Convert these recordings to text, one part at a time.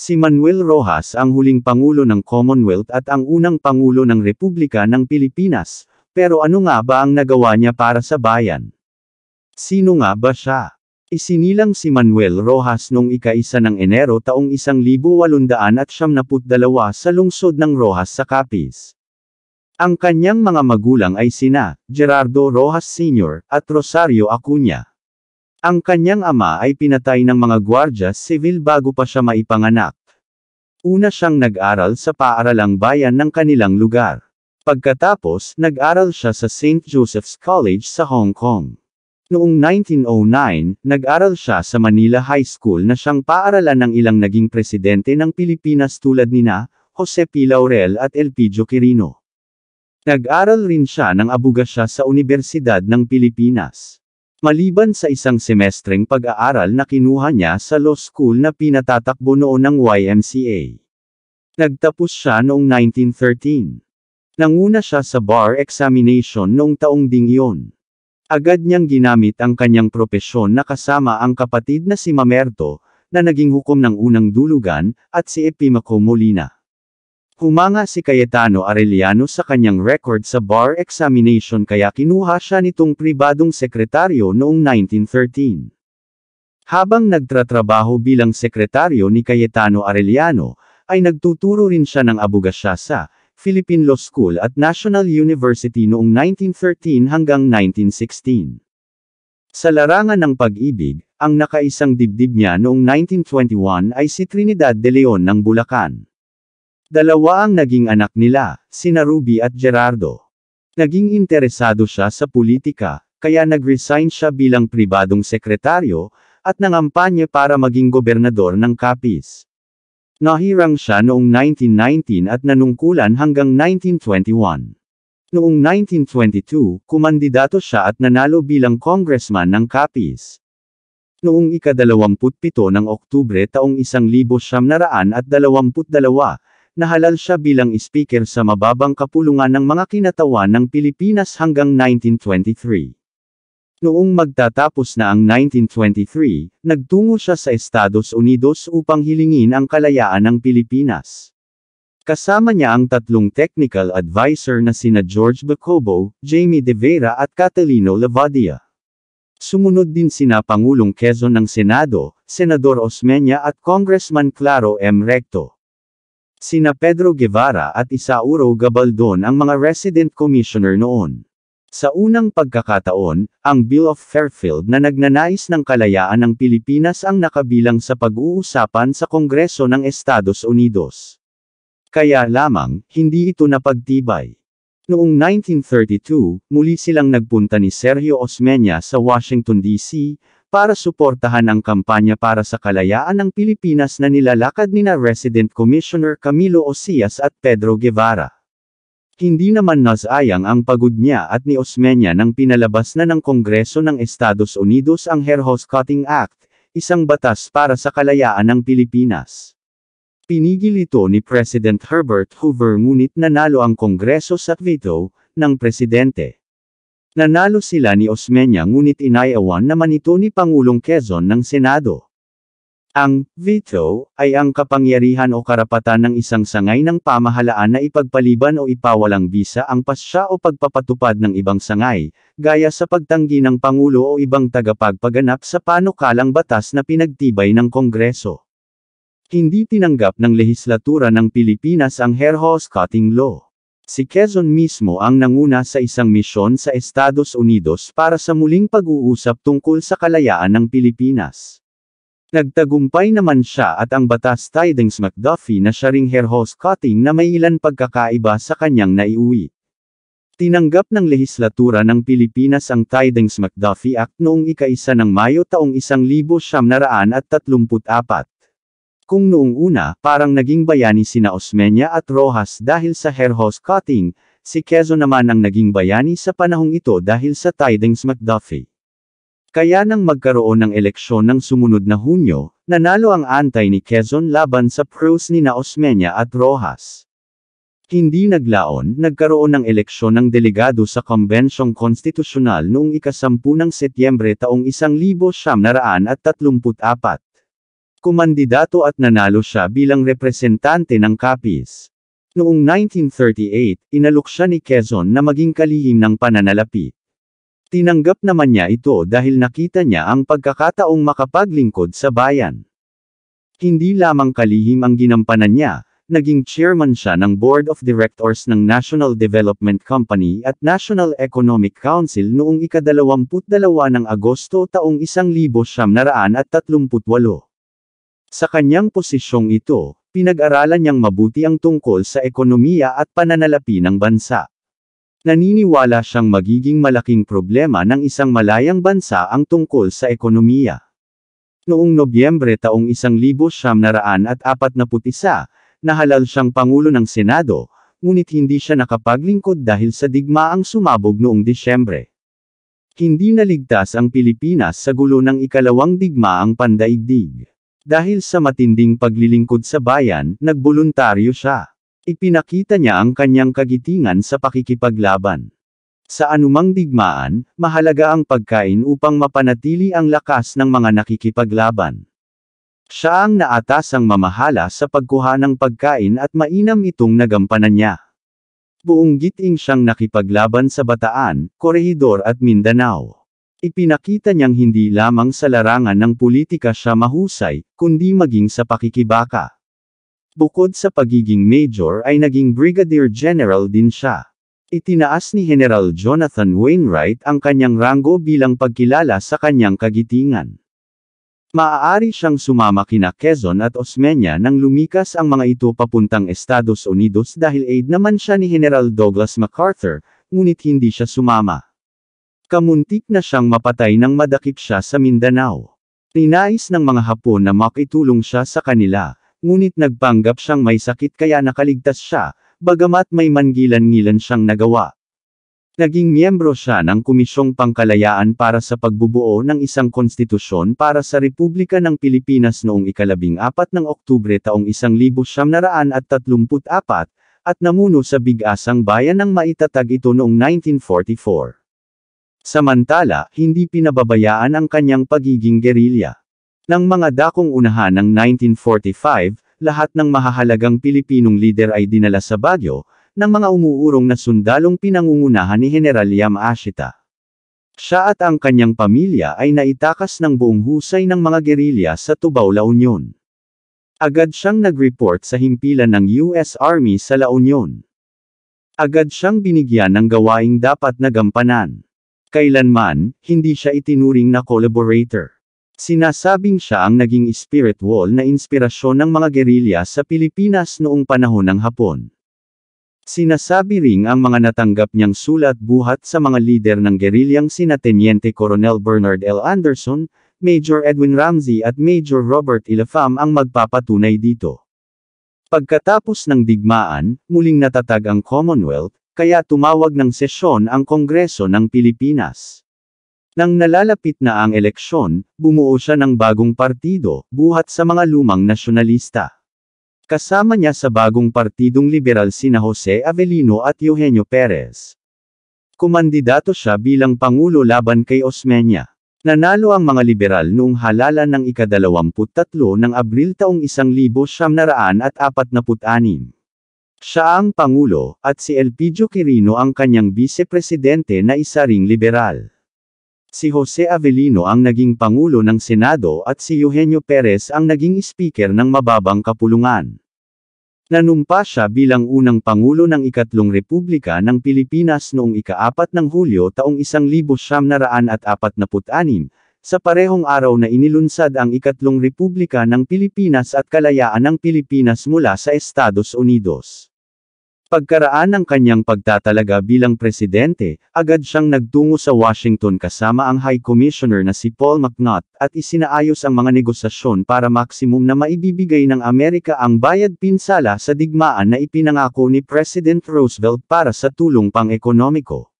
Si Manuel Rojas ang huling Pangulo ng Commonwealth at ang unang Pangulo ng Republika ng Pilipinas, pero ano nga ba ang nagawa niya para sa bayan? Sino nga ba siya? Isinilang si Manuel Rojas noong ika-1 ng Enero taong 1872 sa lungsod ng Rojas sa Capiz. Ang kanyang mga magulang ay sina, Gerardo Rojas Sr. at Rosario Acuña. Ang kanyang ama ay pinatay ng mga gwardya civil bago pa siya maipanganak. Una siyang nag-aral sa paaralang bayan ng kanilang lugar. Pagkatapos, nag-aral siya sa St. Joseph's College sa Hong Kong. Noong 1909, nag-aral siya sa Manila High School na siyang paaralan ng ilang naging presidente ng Pilipinas tulad nina Jose P. Laurel at Elpidio Quirino. Nag-aral rin siya ng abuga siya sa Universidad ng Pilipinas. Maliban sa isang semestreng pag-aaral na kinuha niya sa law school na pinatatakbo noon ng YMCA. Nagtapos siya noong 1913. Nanguna siya sa bar examination noong taong ding iyon. Agad niyang ginamit ang kanyang propesyon na kasama ang kapatid na si Mamerto, na naging hukom ng unang dulugan, at si Epimaco Molina. Humanga si Cayetano Arellano sa kanyang record sa bar examination kaya kinuha siya nitong pribadong sekretaryo noong 1913. Habang nagtratrabaho bilang sekretaryo ni Cayetano Arellano, ay nagtuturo rin siya ng abugasya sa Philippine Law School at National University noong 1913 hanggang 1916. Sa larangan ng pag-ibig, ang nakaisang dibdib niya noong 1921 ay si Trinidad de Leon ng Bulacan. Dalawa ang naging anak nila, sina Ruby at Gerardo. Naging interesado siya sa politika, kaya nag-resign siya bilang pribadong sekretaryo, at nangampanya para maging gobernador ng Capiz. Nahirang siya noong 1919 at nanungkulan hanggang 1921. Noong 1922, kumandidato siya at nanalo bilang congressman ng Capiz. Noong ikadalawamputpito ng Oktubre taong isang libo siyam naraan at dalawamput nahalal siya bilang speaker sa mababang kapulungan ng mga kinatawan ng Pilipinas hanggang 1923. Noong magtatapos na ang 1923, nagtungo siya sa Estados Unidos upang hilingin ang kalayaan ng Pilipinas. Kasama niya ang tatlong technical advisor na sina George Bacobo, Jamie De Vera at Catalino Lavadia. Sumunod din sina Pangulong Quezon ng Senado, Senador Osmeña at Congressman Claro M. Recto. Sina Pedro Guevara at Isauro Gabaldon ang mga resident commissioner noon. Sa unang pagkakataon, ang Bill of Fairfield na nagnanais ng kalayaan ng Pilipinas ang nakabilang sa pag-uusapan sa Kongreso ng Estados Unidos. Kaya lamang, hindi ito napagtibay. Noong 1932, muli silang nagpunta ni Sergio Osmeña sa Washington D.C., para suportahan ang kampanya para sa kalayaan ng Pilipinas na nilalakad nina Resident Commissioner Camilo Osias at Pedro Guevara. Hindi naman nasayang ang pagod niya at ni Osmeña nang pinalabas na ng Kongreso ng Estados Unidos ang Herhos Cutting Act, isang batas para sa kalayaan ng Pilipinas. Pinigil ito ni President Herbert Hoover ngunit nanalo ang Kongreso sa veto ng presidente. Nanalo sila ni Osmeña ngunit inayawan naman ito ni Pangulong Quezon ng Senado. Ang veto ay ang kapangyarihan o karapatan ng isang sangay ng pamahalaan na ipagpaliban o ipawalang bisa ang pasya o pagpapatupad ng ibang sangay, gaya sa pagtanggi ng Pangulo o ibang tagapagpaganap sa panukalang batas na pinagtibay ng Kongreso. Hindi tinanggap ng lehislatura ng Pilipinas ang hair cutting law. Si Quezon mismo ang nanguna sa isang misyon sa Estados Unidos para sa muling pag-uusap tungkol sa kalayaan ng Pilipinas. Nagtagumpay naman siya at ang batas tidings McDuffie na siya ring hair host cutting na may ilan pagkakaiba sa kanyang naiuwi. Tinanggap ng lehislatura ng Pilipinas ang Tidings McDuffie Act noong ika-1 ng Mayo taong 1934. Kung noong una, parang naging bayani sina Osmeña at Rojas dahil sa hair hose cutting, si Quezon naman ang naging bayani sa panahong ito dahil sa tidings McDuffie. Kaya nang magkaroon ng eleksyon ng sumunod na Hunyo, nanalo ang antay ni Quezon laban sa pros ni na Osmeña at Rojas. Hindi naglaon, nagkaroon ng eleksyon ng delegado sa Konbensyong Konstitusyonal noong ikasampu ng Setyembre taong 1934. Kumandidato at nanalo siya bilang representante ng Capiz. Noong 1938, inalok siya ni Quezon na maging kalihim ng pananalapi. Tinanggap naman niya ito dahil nakita niya ang pagkakataong makapaglingkod sa bayan. Hindi lamang kalihim ang ginampanan niya, naging chairman siya ng Board of Directors ng National Development Company at National Economic Council noong ikadalawamput dalawa ng Agosto taong isang sa kanyang posisyong ito, pinag-aralan niyang mabuti ang tungkol sa ekonomiya at pananalapi ng bansa. Naniniwala siyang magiging malaking problema ng isang malayang bansa ang tungkol sa ekonomiya. Noong Nobyembre taong 1941, nahalal siyang Pangulo ng Senado, ngunit hindi siya nakapaglingkod dahil sa digmaang sumabog noong Disyembre. Hindi naligtas ang Pilipinas sa gulo ng ikalawang digmaang pandaigdig. Dahil sa matinding paglilingkod sa bayan, nagboluntaryo siya. Ipinakita niya ang kanyang kagitingan sa pakikipaglaban. Sa anumang digmaan, mahalaga ang pagkain upang mapanatili ang lakas ng mga nakikipaglaban. Siya ang naatasang mamahala sa pagkuha ng pagkain at mainam itong nagampanan niya. Buong giting siyang nakipaglaban sa Bataan, Corregidor at Mindanao. Ipinakita niyang hindi lamang sa larangan ng politika siya mahusay, kundi maging sa pakikibaka. Bukod sa pagiging major ay naging brigadier general din siya. Itinaas ni General Jonathan Wainwright ang kanyang ranggo bilang pagkilala sa kanyang kagitingan. Maaari siyang sumama kina Quezon at Osmeña nang lumikas ang mga ito papuntang Estados Unidos dahil aid naman siya ni General Douglas MacArthur, ngunit hindi siya sumama. Kamuntik na siyang mapatay nang madakip siya sa Mindanao. Tinais ng mga Hapon na makitulong siya sa kanila, ngunit nagpanggap siyang may sakit kaya nakaligtas siya, bagamat may mangilan-ngilan siyang nagawa. Naging miyembro siya ng Komisyong Pangkalayaan para sa pagbubuo ng isang konstitusyon para sa Republika ng Pilipinas noong ikalabing apat ng Oktubre taong isang libo siyam naraan at tatlumput apat, at namuno sa Bigasang Bayan ng maitatag ito noong 1944. Samantala, hindi pinababayaan ang kanyang pagiging gerilya. Nang mga dakong unahan ng 1945, lahat ng mahahalagang Pilipinong lider ay dinala sa Baguio, ng mga umuurong na sundalong pinangungunahan ni General Yam Ashita. Siya at ang kanyang pamilya ay naitakas ng buong husay ng mga gerilya sa Tubao La Union. Agad siyang nag-report sa himpilan ng US Army sa La Union. Agad siyang binigyan ng gawaing dapat na gampanan. Kailanman, hindi siya itinuring na collaborator. Sinasabing siya ang naging spirit wall na inspirasyon ng mga gerilya sa Pilipinas noong panahon ng Hapon. Sinasabi ring ang mga natanggap niyang sulat buhat sa mga lider ng gerilyang sina Teniente Coronel Bernard L. Anderson, Major Edwin Ramsey at Major Robert Ilafam ang magpapatunay dito. Pagkatapos ng digmaan, muling natatag ang Commonwealth, kaya tumawag ng sesyon ang Kongreso ng Pilipinas. Nang nalalapit na ang eleksyon, bumuo siya ng bagong partido, buhat sa mga lumang nasyonalista. Kasama niya sa bagong partidong liberal sina Jose Avelino at Eugenio Perez. Kumandidato siya bilang Pangulo laban kay Osmeña. Nanalo ang mga liberal noong halalan ng ikadalawamput tatlo ng Abril taong isang libo siyam naraan at apat na putanim. Siya ang Pangulo, at si Elpidio Quirino ang kanyang vice-presidente na isa ring liberal. Si Jose Avelino ang naging Pangulo ng Senado at si Eugenio Perez ang naging Speaker ng Mababang Kapulungan. Nanumpa siya bilang unang Pangulo ng Ikatlong Republika ng Pilipinas noong ikaapat ng Hulyo taong 1946, sa parehong araw na inilunsad ang Ikatlong Republika ng Pilipinas at Kalayaan ng Pilipinas mula sa Estados Unidos. Pagkaraan ng kanyang pagtatalaga bilang presidente, agad siyang nagtungo sa Washington kasama ang High Commissioner na si Paul McNutt at isinaayos ang mga negosasyon para maksimum na maibibigay ng Amerika ang bayad pinsala sa digmaan na ipinangako ni President Roosevelt para sa tulong pang-ekonomiko.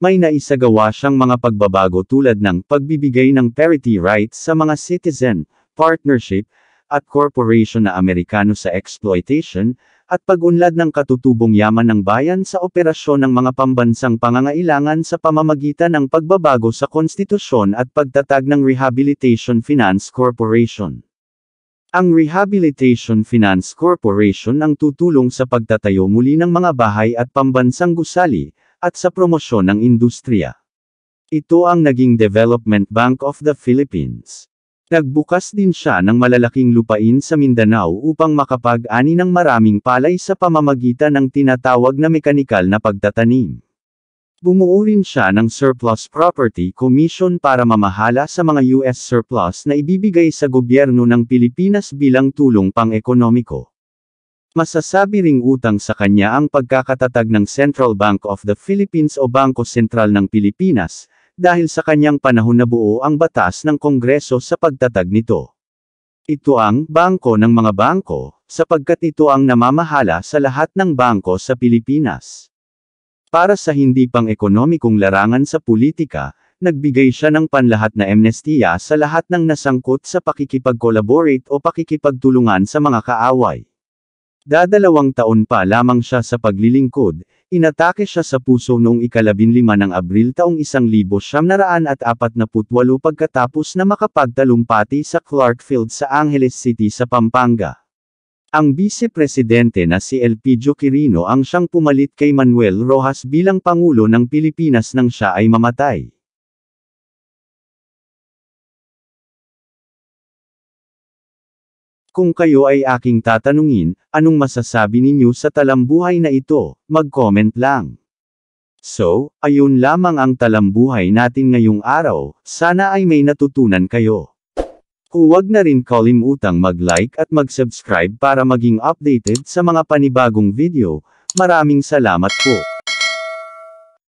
May naisagawa siyang mga pagbabago tulad ng pagbibigay ng parity rights sa mga citizen, partnership, at Corporation na Amerikano sa exploitation, at pag-unlad ng katutubong yaman ng bayan sa operasyon ng mga pambansang pangangailangan sa pamamagitan ng pagbabago sa konstitusyon at pagtatag ng Rehabilitation Finance Corporation. Ang Rehabilitation Finance Corporation ang tutulong sa pagtatayo muli ng mga bahay at pambansang gusali, at sa promosyon ng industriya. Ito ang naging Development Bank of the Philippines. Nagbukas din siya ng malalaking lupain sa Mindanao upang makapag-ani ng maraming palay sa pamamagitan ng tinatawag na mekanikal na pagtatanim. Bumuo rin siya ng Surplus Property Commission para mamahala sa mga US surplus na ibibigay sa gobyerno ng Pilipinas bilang tulong pang-ekonomiko. Masasabi ring utang sa kanya ang pagkakatatag ng Central Bank of the Philippines o Bangko Sentral ng Pilipinas, dahil sa kanyang panahon nabuo ang batas ng Kongreso sa pagtatag nito. Ito ang bangko ng mga bangko, sapagkat ito ang namamahala sa lahat ng bangko sa Pilipinas. Para sa hindi pang ekonomikong larangan sa politika, nagbigay siya ng panlahat na amnestiya sa lahat ng nasangkot sa pakikipag-collaborate o pakikipagtulungan sa mga kaaway. Dadalawang taon pa lamang siya sa paglilingkod, inatake siya sa puso noong ikalabinlima ng Abril taong 1948 pagkatapos na makapagtalumpati sa Clarkfield sa Angeles City sa Pampanga. Ang vice-presidente na si Elpidio Quirino ang siyang pumalit kay Manuel Rojas bilang Pangulo ng Pilipinas nang siya ay mamatay. Kung kayo ay aking tatanungin, anong masasabi ninyo sa talambuhay na ito, mag-comment lang. So, ayun lamang ang talambuhay natin ngayong araw, sana ay may natutunan kayo. Huwag na rin kalimutang mag-like at mag-subscribe para maging updated sa mga panibagong video, maraming salamat po.